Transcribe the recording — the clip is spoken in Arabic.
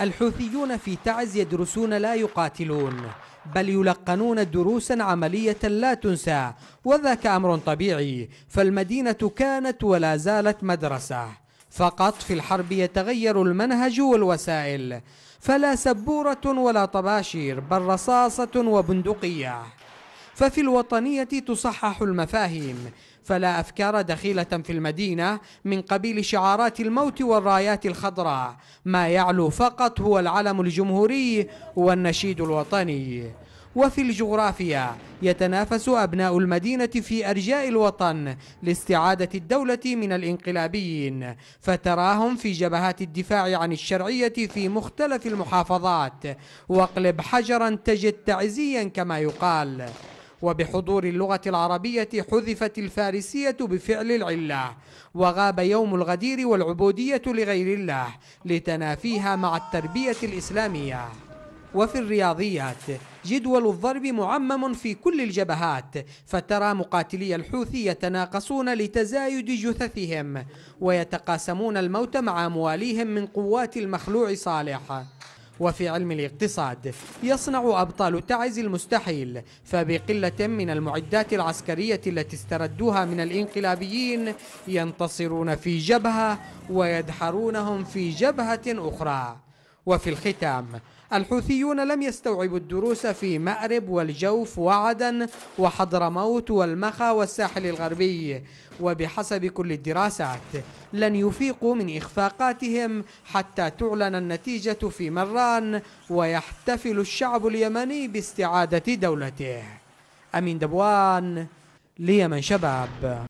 الحوثيون في تعز يدرسون لا يقاتلون بل يلقنون دروسا عملية لا تنسى وذاك أمر طبيعي فالمدينة كانت ولا زالت مدرسة فقط في الحرب يتغير المنهج والوسائل فلا سبورة ولا طباشير بل رصاصة وبندقية ففي الوطنية تصحح المفاهيم فلا أفكار دخيلة في المدينة من قبيل شعارات الموت والرايات الخضراء ما يعلو فقط هو العلم الجمهوري والنشيد الوطني وفي الجغرافيا يتنافس أبناء المدينة في أرجاء الوطن لاستعادة الدولة من الإنقلابيين فتراهم في جبهات الدفاع عن الشرعية في مختلف المحافظات واقلب حجرا تجد تعزيا كما يقال وبحضور اللغة العربية حذفت الفارسية بفعل العلة وغاب يوم الغدير والعبودية لغير الله لتنافيها مع التربية الإسلامية وفي الرياضيات جدول الضرب معمم في كل الجبهات فترى مقاتلي الحوثي يتناقصون لتزايد جثثهم ويتقاسمون الموت مع مواليهم من قوات المخلوع صالح وفي علم الاقتصاد يصنع أبطال تعز المستحيل فبقلة من المعدات العسكرية التي استردوها من الإنقلابيين ينتصرون في جبهة ويدحرونهم في جبهة أخرى وفي الختام الحوثيون لم يستوعبوا الدروس في مأرب والجوف وعدن وحضرموت والمخا والساحل الغربي وبحسب كل الدراسات لن يفيقوا من إخفاقاتهم حتى تعلن النتيجة في مران ويحتفل الشعب اليمني باستعادة دولته أمين دبوان ليمن شباب